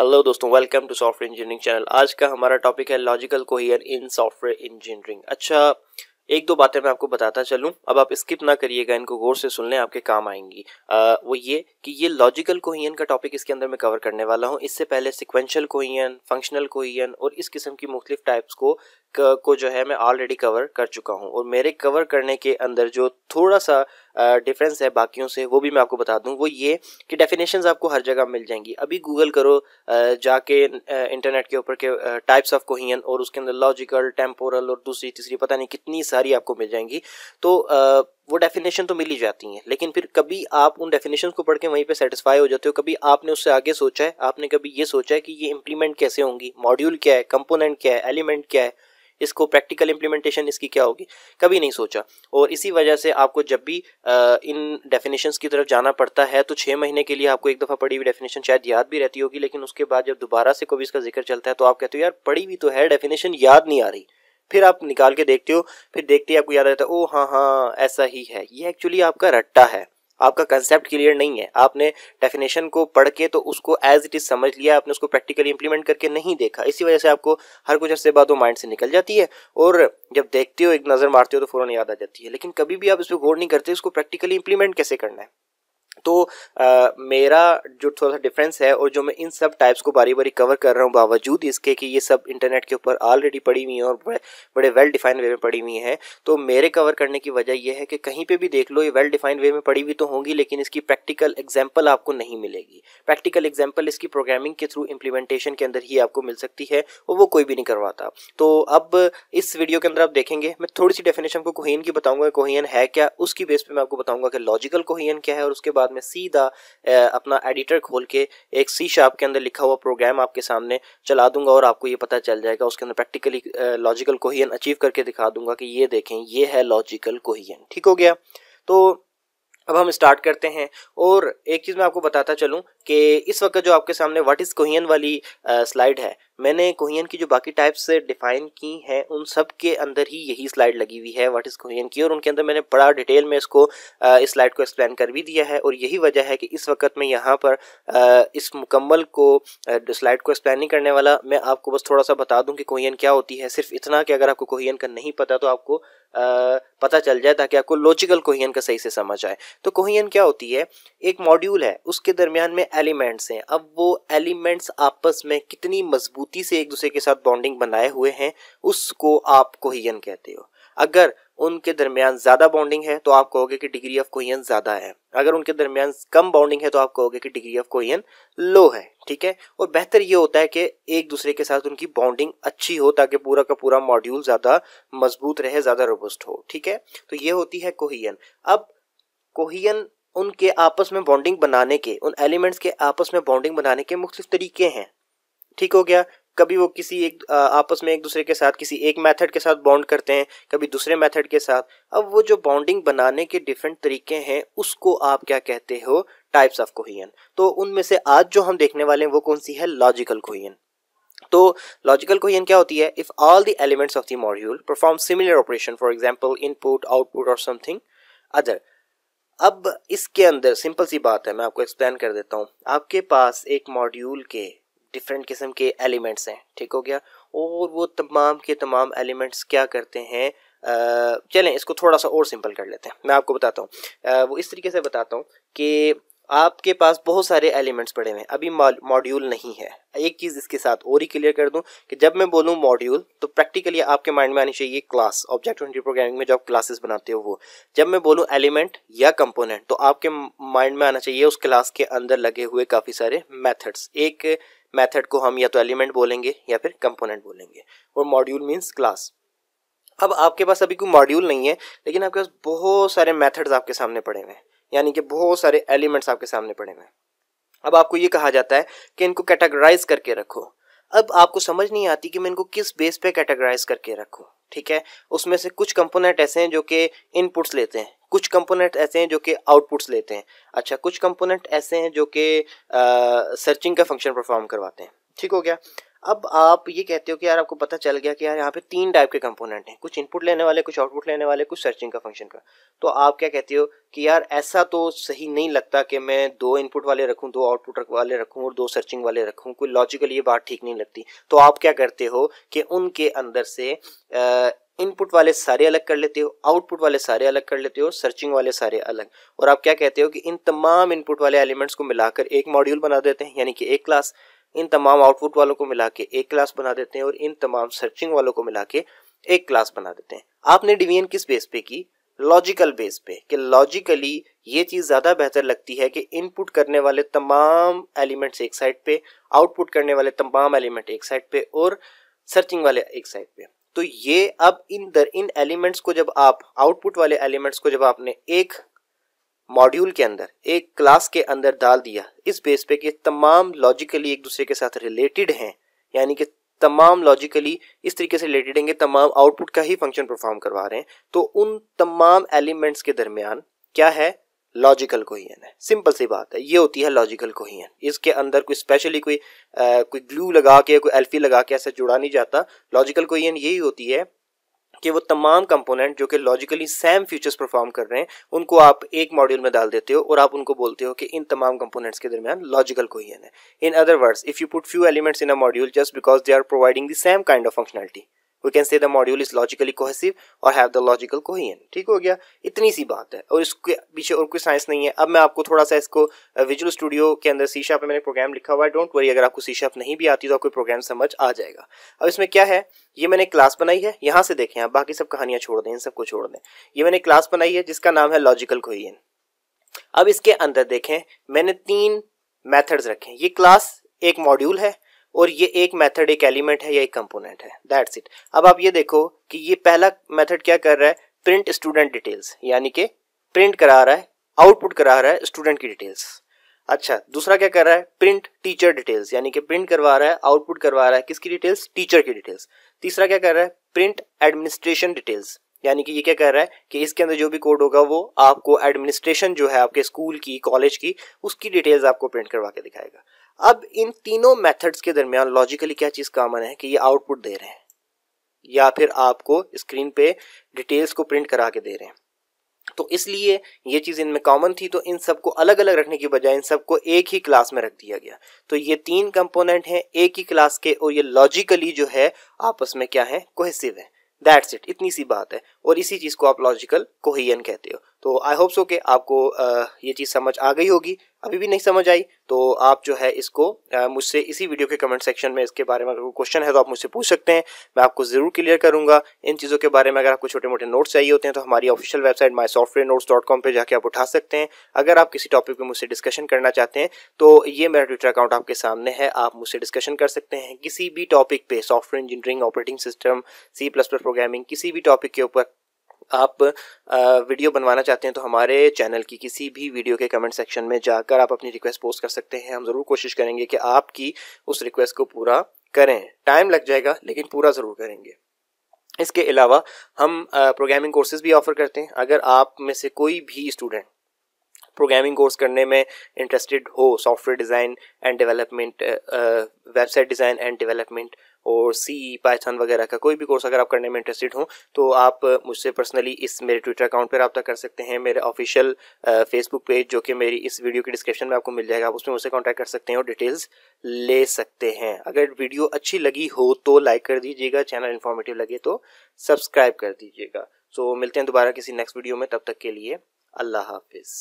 hello दोस्तों welcome to software engineering channel आज का हमारा टॉपिक है लॉजिकल कोहियर इन सॉफ्टवेयर इंजीनियरिंग अच्छा एक दो बातें मैं आपको बताता चलूं अब आप स्किप ना करिएगा इनको गौर से सुन लें आपके काम आएंगी आ, वो ये कि ये लॉजिकल कोहियन का टॉपिक इसके अंदर मैं कवर करने वाला हूं इससे पहले सिक्वेंशियल कोहियन फंक्शनल कोहियन और इस किस्म की मुख्तलिफ टाइप्स को को जो है मैं ऑलरेडी कवर कर चुका हूँ और मेरे कवर करने के अंदर जो थोड़ा सा डिफरेंस है बाकियों से वो भी मैं आपको बता दूँ वो ये कि डेफिनेशंस आपको हर जगह मिल जाएंगी अभी गूगल करो जाके इंटरनेट के ऊपर के टाइप्स ऑफ कोहियन और उसके अंदर लॉजिकल टेम्पोरल और दूसरी तीसरी पता नहीं कितनी सारी आपको मिल जाएंगी तो वो डेफिनेशन तो मिल ही जाती हैं लेकिन फिर कभी आप उन डेफिनेशन को पढ़ के वहीं पर सेटिस्फाई हो जाते हो कभी आपने उससे आगे सोचा है आपने कभी ये सोचा है कि ये इम्प्लीमेंट कैसे होंगी मॉड्यूल क्या है कंपोनेंट क्या है एलिमेंट क्या है इसको प्रैक्टिकल इंप्लीमेंटेशन इसकी क्या होगी कभी नहीं सोचा और इसी वजह से आपको जब भी इन डेफिनेशंस की तरफ जाना पड़ता है तो छः महीने के लिए आपको एक दफ़ा पढ़ी हुई डेफिनेशन शायद याद भी रहती होगी लेकिन उसके बाद जब दोबारा से कभी इसका जिक्र चलता है तो आप कहते हो यार पढ़ी हुई तो है डेफिनेशन याद नहीं आ रही फिर आप निकाल के देखते हो फिर देखते ही आपको याद रहता है ओ हाँ हाँ ऐसा ही है ये एक्चुअली आपका रट्टा है आपका कंसेप्ट क्लियर नहीं है आपने डेफिनेशन को पढ़ के तो उसको एज इट इज समझ लिया आपने उसको प्रैक्टिकली इंप्लीमेंट करके नहीं देखा इसी वजह से आपको हर कुछ अरसे बाद वो माइंड से निकल जाती है और जब देखते हो एक नज़र मारते हो तो फ़ौरन याद आ जाती है लेकिन कभी भी आप इस पर गौर नहीं करते इसको प्रैक्टिकली इंप्लीमेंट कैसे करना है तो आ, मेरा जो थोड़ा सा डिफरेंस है और जो मैं इन सब टाइप्स को बारी बारी कवर कर रहा हूँ बावजूद इसके कि ये सब इंटरनेट के ऊपर ऑलरेडी पड़ी हुई हैं और बड़े बड़े वेल डिफाइंड वे में पड़ी हुई हैं तो मेरे कवर करने की वजह यह है कि कहीं पे भी देख लो ये वेल डिफाइंड वे में पड़ी हुई तो होंगी लेकिन इसकी प्रैक्टिकल एग्जाम्पल आपको नहीं मिलेगी प्रैक्टिकल एग्जाम्पल इसकी प्रोग्रामिंग के थ्रू इम्प्लीमेंटेशन के अंदर ही आपको मिल सकती है और वो कोई भी नहीं करवाता तो अब इस वीडियो के अंदर आप देखेंगे मैं थोड़ी सी डेफिनेशन को कोहिन की बताऊंगा कोहिन है क्या उसकी बेस पर मैं आपको बताऊँगा कि लॉजिकल कोहन क्या है और उसके बाद बाद में सीधा अपना एडिटर खोल के एक सी शार्प के अंदर लिखा हुआ प्रोग्राम आपके सामने चला दूंगा और आपको ये पता चल जाएगा उसके अंदर प्रैक्टिकली लॉजिकल कोहियन अचीव करके दिखा दूंगा कि ये देखें ये है लॉजिकल कोहियन ठीक हो गया तो अब हम स्टार्ट करते हैं और एक चीज़ मैं आपको बताता चलूँ कि इस वक्त जो आपके सामने व्हाट इज़ कोहियन वाली स्लाइड है मैंने कोहियन की जो बाकी टाइप्स डिफाइन की हैं उन सब के अंदर ही यही स्लाइड लगी हुई है व्हाट इज़ कोहियन की और उनके अंदर मैंने बड़ा डिटेल में इसको इस स्लाइड को एक्सप्लेन कर भी दिया है और यही वजह है कि इस वक्त मैं यहाँ पर इस मुकम्मल को स्लाइड को एक्सप्लेन नहीं करने वाला मैं आपको बस थोड़ा सा बता दूँ कि कोहियन क्या होती है सिर्फ इतना कि अगर आपको कोहियन का नहीं पता तो आपको पता चल जाए ताकि आपको लॉजिकल कोहियन का सही से समझ आए तो कोहियन क्या होती है एक मॉड्यूल है उसके दरमियान में एलिमेंट्स हैं अब वो एलिमेंट्स आपस में कितनी मजबूती से एक दूसरे के साथ बॉन्डिंग बनाए हुए हैं उसको आप कोहियन कहते हो अगर उनके दरमियान ज़्यादा बॉन्डिंग है तो आप कहोगे कि डिग्री ऑफ कोहियन ज़्यादा है अगर उनके दरमियान कम बॉन्डिंग है तो आप कहोगे कि डिग्री ऑफ कोहियन लो है ठीक है और बेहतर ये होता है कि एक दूसरे के साथ उनकी बॉन्डिंग अच्छी हो ताकि पूरा का पूरा मॉड्यूल ज़्यादा मजबूत रहे ज़्यादा रोबस्ट हो ठीक है तो ये होती है कोहियन अब कोहियन उनके आपस में बॉन्डिंग बनाने के उन एलिमेंट्स के आपस में बॉन्डिंग बनाने के मुख्तु तरीके हैं ठीक हो गया कभी वो किसी एक आपस में एक दूसरे के साथ किसी एक मेथड के साथ बॉन्ड करते हैं कभी दूसरे मेथड के साथ अब वो जो बॉन्डिंग बनाने के डिफरेंट तरीके हैं उसको आप क्या कहते हो टाइप्स ऑफ कोहियन तो उनमें से आज जो हम देखने वाले हैं वो कौन सी है लॉजिकल कोहियन तो लॉजिकल कोहियन क्या होती है if all the elements of the module perform similar operation for example input output और समथिंग अदर अब इसके अंदर सिंपल सी बात है मैं आपको एक्सप्लेन कर देता हूँ आपके पास एक मॉड्यूल के डिफरेंट किस्म के एलिमेंट्स हैं ठीक हो गया और वो तमाम के तमाम एलिमेंट्स क्या करते हैं चलें इसको थोड़ा सा और सिंपल कर लेते हैं मैं आपको बताता हूँ वो इस तरीके से बताता हूँ कि आपके पास बहुत सारे एलिमेंट्स पड़े हुए हैं अभी मॉड्यूल नहीं है एक चीज़ इसके साथ और ही क्लियर कर दूं कि जब मैं बोलूं मॉड्यूल तो प्रैक्टिकली आपके माइंड में आनी चाहिए क्लास ऑब्जेक्ट ओरिएंटेड प्रोग्रामिंग में जो आप क्लासेस बनाते हो वो जब मैं बोलूं एलिमेंट या कंपोनेंट तो आपके माइंड में आना चाहिए उस क्लास के अंदर लगे हुए काफ़ी सारे मैथड्स एक मैथड को हम या तो एलिमेंट बोलेंगे या फिर कंपोनेंट बोलेंगे और मॉड्यूल मीन्स क्लास अब आपके पास अभी कोई मॉड्यूल नहीं है लेकिन आपके पास बहुत सारे मैथड्स आपके सामने पड़े हुए हैं यानी कि बहुत सारे एलिमेंट्स आपके सामने पड़े हुए हैं अब आपको ये कहा जाता है कि इनको कैटेगराइज करके रखो अब आपको समझ नहीं आती कि मैं इनको किस बेस पे कैटेगराइज करके रखूँ ठीक है उसमें से कुछ कंपोनेंट ऐसे हैं जो कि इनपुट्स लेते हैं कुछ कंपोनेंट ऐसे हैं जो कि आउटपुट्स लेते हैं अच्छा कुछ कंपोनेंट ऐसे हैं जो कि सर्चिंग का फंक्शन परफॉर्म करवाते हैं ठीक हो गया अब आप ये कहते हो कि यार आपको पता चल गया कि यार यहाँ पे तीन टाइप के कंपोनेंट हैं कुछ इनपुट लेने वाले कुछ आउटपुट लेने वाले कुछ सर्चिंग का फंक्शन का तो आप क्या कहते हो कि यार ऐसा तो सही नहीं लगता कि मैं दो इनपुट वाले रखूँ दो आउटपुट वाले रखूँ और दो सर्चिंग वाले रखूँ कोई लॉजिकल ये बात ठीक नहीं लगती तो आप क्या करते हो कि उनके अंदर से आ, इनपुट वाले सारे अलग कर लेते हो आउटपुट वाले सारे अलग कर लेते हो सर्चिंग वाले सारे अलग और आप क्या कहते हो कि इन तमाम इनपुट वाले एलिमेंट्स को मिलाकर एक मॉड्यूल बना देते हैं यानी कि एक क्लास इन तमाम आउटपुट वालों को मिला के एक क्लास बना देते हैं और इन तमाम सर्चिंग वालों को मिला के एक क्लास बना देते हैं आपने डिवीजन किस बेस पे की लॉजिकल बेस पे कि लॉजिकली ये चीज़ ज़्यादा बेहतर लगती है कि इनपुट करने वाले तमाम एलिमेंट्स एक साइड पे आउटपुट करने वाले तमाम एलिमेंट एक साइड पे और सर्चिंग वाले एक साइड पे तो ये अब इन दर इन एलिमेंट्स को जब आप आउटपुट वाले एलिमेंट्स को जब आपने एक मॉड्यूल के अंदर एक क्लास के अंदर डाल दिया इस बेस पे कि तमाम लॉजिकली एक दूसरे के साथ रिलेटेड हैं यानी कि तमाम लॉजिकली इस तरीके से रिलेटेड हैं कि तमाम आउटपुट का ही फंक्शन परफॉर्म करवा रहे हैं तो उन तमाम एलिमेंट्स के दरमियान क्या है लॉजिकल कोहियन है सिंपल सी बात है ये होती है लॉजिकल कोहियन इसके अंदर कोई स्पेशली कोई आ, कोई ग्लू लगा के कोई एल्फी लगा के ऐसा जुड़ा नहीं जाता लॉजिकल कोहियन यही होती है कि वो तमाम कंपोनेंट जो कि लॉजिकली सेम फीचर्स परफॉर्म कर रहे हैं उनको आप एक मॉड्यूल में डाल देते हो और आप उनको बोलते हो कि इन तमाम कंपोनेंट्स के दरमियान लॉजिकल कोहिजन है in other words if you put few elements in a module just because they are providing the same kind of functionality we can say the module is logically cohesive और have the logical cohesion ठीक हो गया इतनी सी बात है और इसके पीछे और कोई साइंस नहीं है अब मैं आपको थोड़ा सा इसको विजुअल स्टूडियो के अंदर शीशा पर मैंने प्रोग्राम लिखा हुआ है डोंट वरी अगर आपको शीशा नहीं भी आती तो आपको प्रोग्राम समझ आ जाएगा अब इसमें क्या है ये मैंने क्लास बनाई है यहाँ से देखें आप बाकी सब कहानियाँ छोड़ दें इन सबको छोड़ दें ये मैंने क्लास बनाई है जिसका नाम है लॉजिकल कोहियन अब इसके अंदर देखें मैंने तीन मैथड्स रखे हैं ये क्लास एक मॉड्यूल है और ये एक मेथड एक एलिमेंट है या एक कंपोनेंट है दैट्स इट अब आप ये देखो कि ये पहला मेथड क्या कर रहा है प्रिंट स्टूडेंट डिटेल्स यानी कि प्रिंट करा रहा है आउटपुट करा रहा है स्टूडेंट की डिटेल्स अच्छा दूसरा क्या कर रहा है प्रिंट टीचर डिटेल्स यानी कि प्रिंट करवा रहा है आउटपुट करवा रहा है किसकी डिटेल्स टीचर की डिटेल्स तीसरा क्या कर रहा है प्रिंट एडमिनिस्ट्रेशन डिटेल्स यानी कि ये क्या कर रहा है कि इसके अंदर जो भी कोड होगा वो आपको एडमिनिस्ट्रेशन जो है आपके स्कूल की कॉलेज की उसकी डिटेल्स आपको प्रिंट करवा के दिखाएगा अब इन तीनों मेथड्स के दरमियान लॉजिकली क्या चीज़ कॉमन है कि ये आउटपुट दे रहे हैं या फिर आपको स्क्रीन पे डिटेल्स को प्रिंट करा के दे रहे हैं तो इसलिए ये चीज़ इनमें कॉमन थी तो इन सबको अलग अलग रखने की बजाय इन सबको एक ही क्लास में रख दिया गया तो ये तीन कंपोनेंट हैं एक ही क्लास के और ये लॉजिकली जो है आपस में क्या है कोहेसिव है दैट्स इट इतनी सी बात है और इसी चीज़ को आप लॉजिकल कोहियन कहते हो तो आई होप सो कि आपको ये चीज़ समझ आ गई होगी अभी भी नहीं समझ आई तो आप जो है इसको मुझसे इसी वीडियो के कमेंट सेक्शन में इसके बारे में अगर कोई क्वेश्चन है तो आप मुझसे पूछ सकते हैं मैं आपको ज़रूर क्लियर करूंगा इन चीज़ों के बारे में अगर आपको छोटे मोटे नोट्स चाहिए होते हैं तो हमारी official website my software notes dot com पर जाकर आप उठा सकते हैं अगर आप किसी टॉपिक पर मुझसे डिस्कशन करना चाहते हैं तो ये मेरा ट्विटर अकाउंट आपके सामने है आप मुझसे डिस्कशन कर सकते हैं किसी भी टॉपिक पे software engineering operating system C plus plus programming किसी भी टॉपिक के ऊपर आप वीडियो बनवाना चाहते हैं तो हमारे चैनल की किसी भी वीडियो के कमेंट सेक्शन में जाकर आप अपनी रिक्वेस्ट पोस्ट कर सकते हैं हम ज़रूर कोशिश करेंगे कि आपकी उस रिक्वेस्ट को पूरा करें टाइम लग जाएगा लेकिन पूरा ज़रूर करेंगे इसके अलावा हम प्रोग्रामिंग कोर्सेज भी ऑफ़र करते हैं अगर आप में से कोई भी स्टूडेंट प्रोग्रामिंग कोर्स करने में इंटरेस्टेड हो software design and development website design and development और सी पाइथन वगैरह का कोई भी कोर्स अगर आप करने में इंटरेस्टेड हो तो आप मुझसे पर्सनली इस मेरे ट्विटर अकाउंट पर रब्ता कर सकते हैं मेरे ऑफिशियल फेसबुक पेज जो कि मेरी इस वीडियो के डिस्क्रिप्शन में आपको मिल जाएगा आप उसमें मुझसे कॉन्टैक्ट कर सकते हैं और डिटेल्स ले सकते हैं अगर वीडियो अच्छी लगी हो तो लाइक कर दीजिएगा चैनल इन्फॉर्मेटिव लगे तो सब्सक्राइब कर दीजिएगा सो so, मिलते हैं दोबारा किसी नेक्स्ट वीडियो में तब तक के लिए अल्लाह हाफिज़